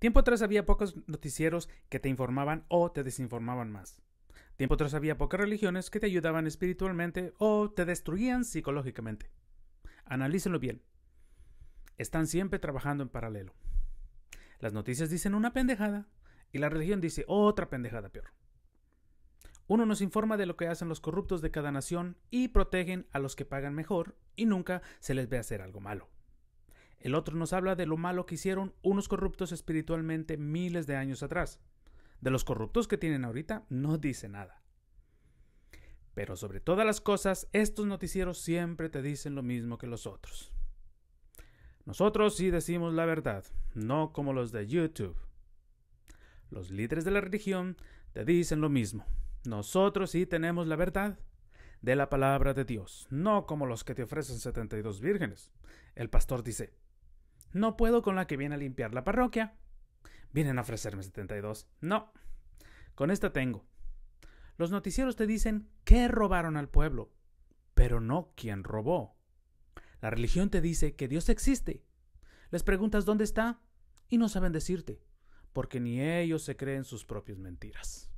Tiempo atrás había pocos noticieros que te informaban o te desinformaban más. Tiempo atrás había pocas religiones que te ayudaban espiritualmente o te destruían psicológicamente. Analícenlo bien. Están siempre trabajando en paralelo. Las noticias dicen una pendejada y la religión dice otra pendejada peor. Uno nos informa de lo que hacen los corruptos de cada nación y protegen a los que pagan mejor y nunca se les ve hacer algo malo. El otro nos habla de lo malo que hicieron unos corruptos espiritualmente miles de años atrás. De los corruptos que tienen ahorita no dice nada. Pero sobre todas las cosas, estos noticieros siempre te dicen lo mismo que los otros. Nosotros sí decimos la verdad, no como los de YouTube. Los líderes de la religión te dicen lo mismo. Nosotros sí tenemos la verdad de la palabra de Dios, no como los que te ofrecen 72 vírgenes. El pastor dice, no puedo con la que viene a limpiar la parroquia. Vienen a ofrecerme 72. No. Con esta tengo. Los noticieros te dicen qué robaron al pueblo, pero no quién robó. La religión te dice que Dios existe. Les preguntas dónde está y no saben decirte, porque ni ellos se creen sus propias mentiras.